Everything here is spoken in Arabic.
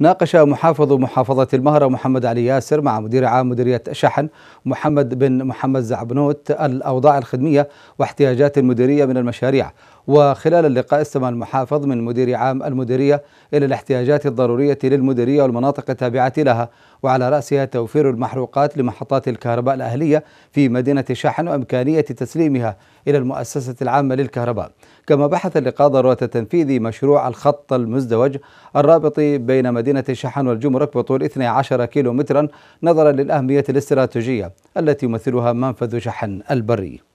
ناقش محافظ محافظة المهرة محمد علي ياسر مع مدير عام مديرية شحن محمد بن محمد زعبنوت الأوضاع الخدمية واحتياجات المديرية من المشاريع وخلال اللقاء استمع المحافظ من مدير عام المديرية إلى الاحتياجات الضرورية للمديرية والمناطق التابعة لها وعلى رأسها توفير المحروقات لمحطات الكهرباء الأهلية في مدينة شحن وإمكانية تسليمها إلى المؤسسة العامة للكهرباء كما بحث اللقاء ضرورة تنفيذ مشروع الخط المزدوج الرابط بين مدينة شحن والجمرك بطول 12 كيلومترا نظرا للأهمية الاستراتيجية التي يمثلها منفذ شحن البري